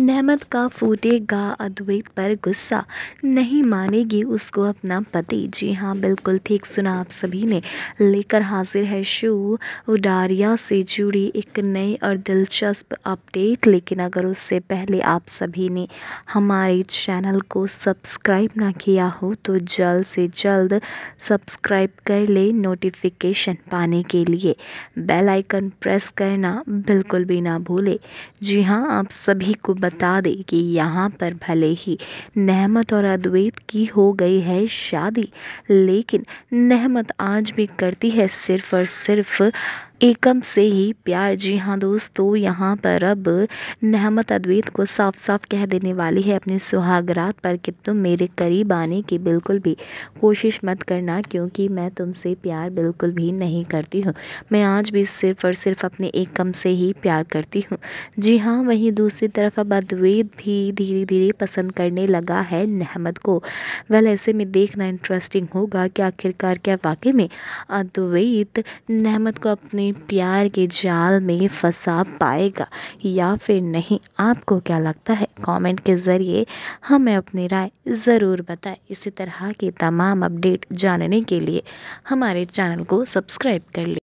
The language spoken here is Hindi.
नहमत का फूटेगा अद्वैत पर गुस्सा नहीं मानेगी उसको अपना पति जी हाँ बिल्कुल ठीक सुना आप सभी ने लेकर हाजिर है शो उडारिया से जुड़ी एक नई और दिलचस्प अपडेट लेकिन अगर उससे पहले आप सभी ने हमारे चैनल को सब्सक्राइब ना किया हो तो जल्द से जल्द सब्सक्राइब कर ले नोटिफिकेशन पाने के लिए बेलाइकन प्रेस करना बिल्कुल भी ना भूले जी हाँ आप सभी को बता दे कि यहाँ पर भले ही नहमत और अद्वैत की हो गई है शादी लेकिन नहमत आज भी करती है सिर्फ और सिर्फ एकम से ही प्यार जी हाँ दोस्तों यहाँ पर अब नहमत अद्वैत को साफ साफ कह देने वाली है अपने सुहागरात पर कि तुम मेरे करीब आने की बिल्कुल भी कोशिश मत करना क्योंकि मैं तुमसे प्यार बिल्कुल भी नहीं करती हूँ मैं आज भी सिर्फ और सिर्फ अपने एकम से ही प्यार करती हूँ जी हाँ वहीं दूसरी तरफ अब अद्वैत भी धीरे धीरे पसंद करने लगा है नहमत को वह ऐसे में देखना इंटरेस्टिंग होगा कि आखिरकार क्या वाकई में अद्वैत नहमत को अपने प्यार के जाल में फंसा पाएगा या फिर नहीं आपको क्या लगता है कमेंट के ज़रिए हमें अपनी राय ज़रूर बताएं इसी तरह की तमाम अपडेट जानने के लिए हमारे चैनल को सब्सक्राइब कर लें